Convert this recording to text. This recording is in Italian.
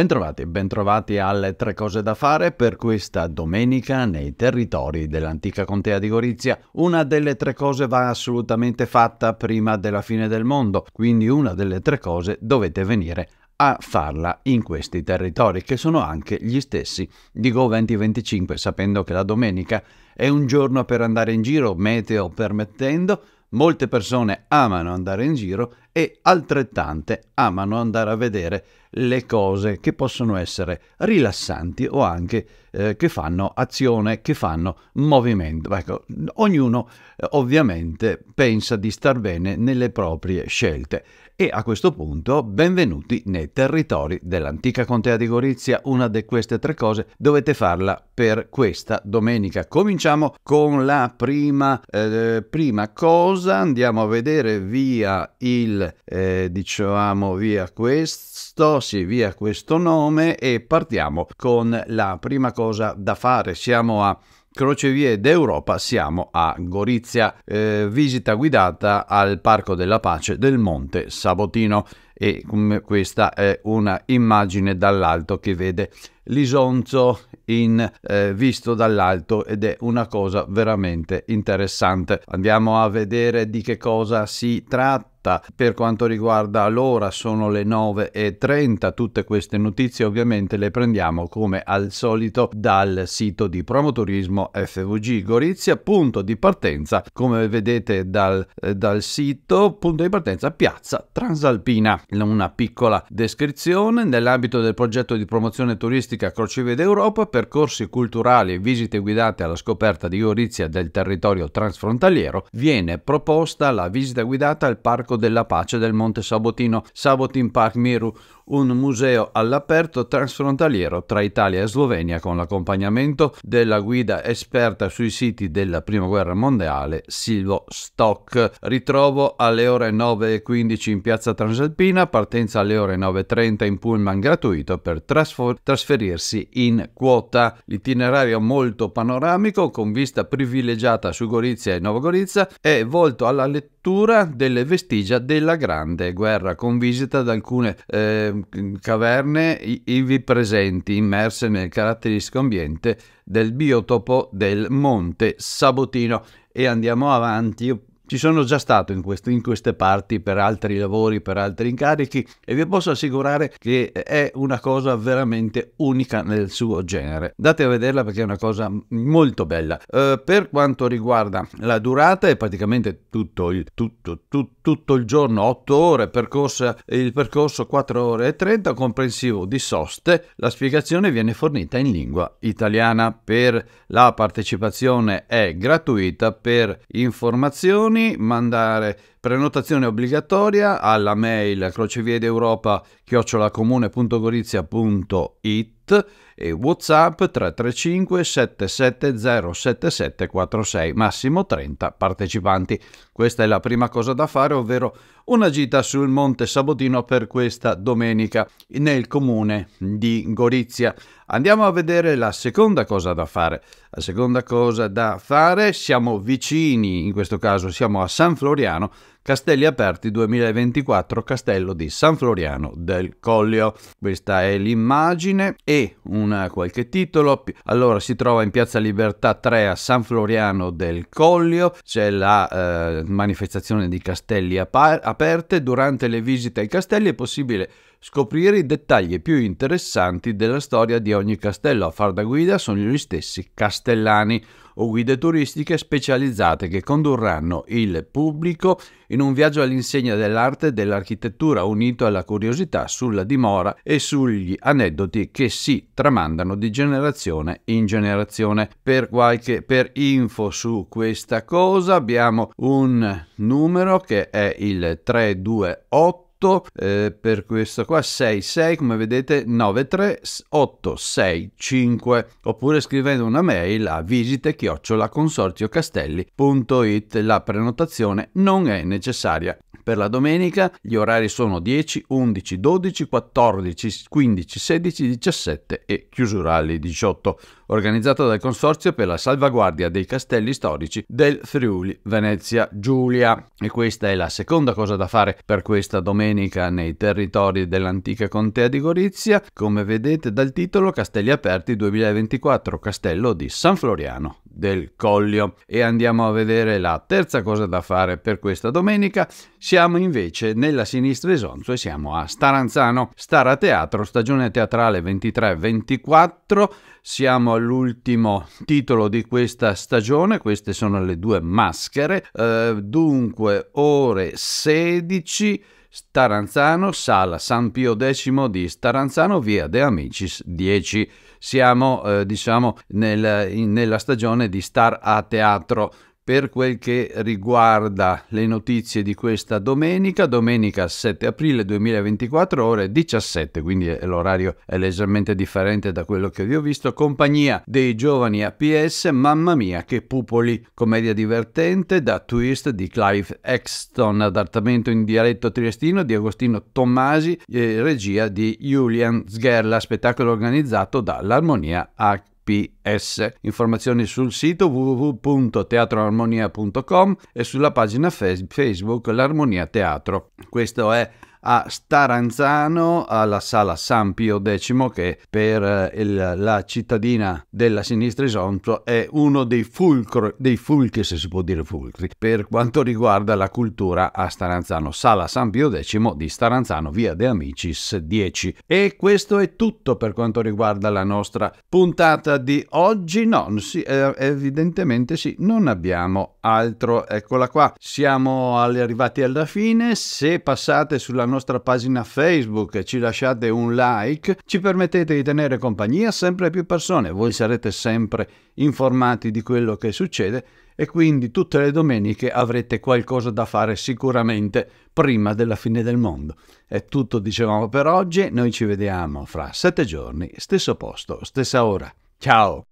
Bentrovati, bentrovati alle tre cose da fare per questa domenica nei territori dell'antica contea di Gorizia. Una delle tre cose va assolutamente fatta prima della fine del mondo, quindi una delle tre cose dovete venire a farla in questi territori, che sono anche gli stessi di Go 2025, sapendo che la domenica è un giorno per andare in giro, meteo permettendo, Molte persone amano andare in giro e altrettante amano andare a vedere le cose che possono essere rilassanti o anche eh, che fanno azione, che fanno movimento. Ecco, ognuno eh, ovviamente pensa di star bene nelle proprie scelte e a questo punto, benvenuti nei territori dell'antica contea di Gorizia. Una di queste tre cose dovete farla per questa domenica. Cominciamo con la prima, eh, prima cosa. Andiamo a vedere via il, eh, diciamo, via questo, sì, via questo nome e partiamo con la prima cosa da fare. Siamo a Crocevie d'Europa siamo a Gorizia, eh, visita guidata al Parco della Pace del Monte Sabotino e questa è una immagine dall'alto che vede l'isonzo in, eh, visto dall'alto ed è una cosa veramente interessante. Andiamo a vedere di che cosa si tratta fatta. Per quanto riguarda l'ora sono le 9.30, tutte queste notizie ovviamente le prendiamo come al solito dal sito di Promoturismo FVG Gorizia, punto di partenza come vedete dal, eh, dal sito, punto di partenza Piazza Transalpina. Una piccola descrizione nell'ambito del progetto di promozione turistica Crocevia Europa, percorsi culturali e visite guidate alla scoperta di Gorizia del territorio transfrontaliero, viene proposta la visita guidata al Parco Parco della Pace del Monte Sabotino, Sabotin Park Miru, un museo all'aperto transfrontaliero tra Italia e Slovenia con l'accompagnamento della guida esperta sui siti della Prima Guerra Mondiale Silvo Stock. Ritrovo alle ore 9.15 in Piazza Transalpina, partenza alle ore 9.30 in pullman gratuito per trasfor- trasferirsi in quota. L'itinerario molto panoramico con vista privilegiata su Gorizia e Novogorizia è volto alla lettura delle vestigie grigia della Grande Guerra, con visita ad alcune eh, caverne ivi presenti, immerse nel caratteristico ambiente del biotopo del Monte Sabotino. E andiamo avanti, ci sono già stato in, quest- in queste parti per altri lavori, per altri incarichi e vi posso assicurare che è una cosa veramente unica nel suo genere. Date a vederla perché è una cosa molto bella. Eh, per quanto riguarda la durata è praticamente tutto il, tutto, tutto, tutto il giorno, 8 ore, percorsa, il percorso 4 ore e 30 comprensivo di soste. La spiegazione viene fornita in lingua italiana. Per la partecipazione è gratuita, per informazioni mandare Prenotazione obbligatoria alla mail croceviedaeuropa-comune.gorizia.it e WhatsApp 335 770 7746, massimo 30 partecipanti. Questa è la prima cosa da fare, ovvero una gita sul Monte Sabotino per questa domenica nel comune di Gorizia. Andiamo a vedere la seconda cosa da fare. La seconda cosa da fare, siamo vicini, in questo caso siamo a San Floriano, Castelli Aperti 2024 Castello di San Floriano del Collio. Questa è l'immagine e un qualche titolo. Allora si trova in Piazza Libertà 3 a San Floriano del Collio, c'è la eh, manifestazione di Castelli Aperte. Durante le visite ai castelli è possibile Scoprire i dettagli più interessanti della storia di ogni castello a far da guida sono gli stessi castellani o guide turistiche specializzate che condurranno il pubblico in un viaggio all'insegna dell'arte e dell'architettura unito alla curiosità sulla dimora e sugli aneddoti che si tramandano di generazione in generazione. Per qualche per info su questa cosa abbiamo un numero che è il 328 8 eh, per questo qua 66 come vedete 93865 oppure scrivendo una mail a visite chiocciola consortiocastelli.it la prenotazione non è necessaria per la domenica gli orari sono 10, 11, 12, 14, 15, 16, 17 e chiusura alle 18, organizzata dal Consorzio per la salvaguardia dei castelli storici del Friuli Venezia Giulia. E questa è la seconda cosa da fare per questa domenica nei territori dell'antica contea di Gorizia, come vedete dal titolo Castelli aperti 2024 Castello di San Floriano del Collio. E andiamo a vedere la terza cosa da fare per questa domenica siamo invece nella sinistra esonzo e siamo a Staranzano, Star a Teatro, stagione teatrale 23-24. Siamo all'ultimo titolo di questa stagione, queste sono le due maschere. Eh, dunque, ore 16. Staranzano, sala San Pio X di Staranzano, via De Amicis 10. Siamo, eh, diciamo, nel, in, nella stagione di Star a Teatro per quel che riguarda le notizie di questa domenica, domenica 7 aprile 2024, ore 17, quindi l'orario è leggermente differente da quello che vi ho visto, compagnia dei giovani APS, mamma mia che pupoli, commedia divertente da twist di Clive Exton, adattamento in dialetto triestino di Agostino Tommasi, e regia di Julian Sgerla, spettacolo organizzato dall'Armonia H PS. Informazioni sul sito www.teatroarmonia.com e sulla pagina Facebook L'Armonia Teatro. Questo è a Staranzano alla sala San Pio X che per eh, il, la cittadina della sinistra Isonzo è uno dei fulcro, dei fulcri, se si può dire fulcri, per quanto riguarda la cultura a Staranzano, sala San Pio X di Staranzano, via De Amicis 10. E questo è tutto per quanto riguarda la nostra puntata di oggi, no, sì, eh, evidentemente sì, non abbiamo altro, eccola qua, siamo arrivati alla fine, se passate sulla nostra pagina Facebook, ci lasciate un like, ci permettete di tenere compagnia a sempre più persone, voi sarete sempre informati di quello che succede e quindi tutte le domeniche avrete qualcosa da fare sicuramente prima della fine del mondo. È tutto dicevamo per oggi, noi ci vediamo fra sette giorni, stesso posto, stessa ora. Ciao!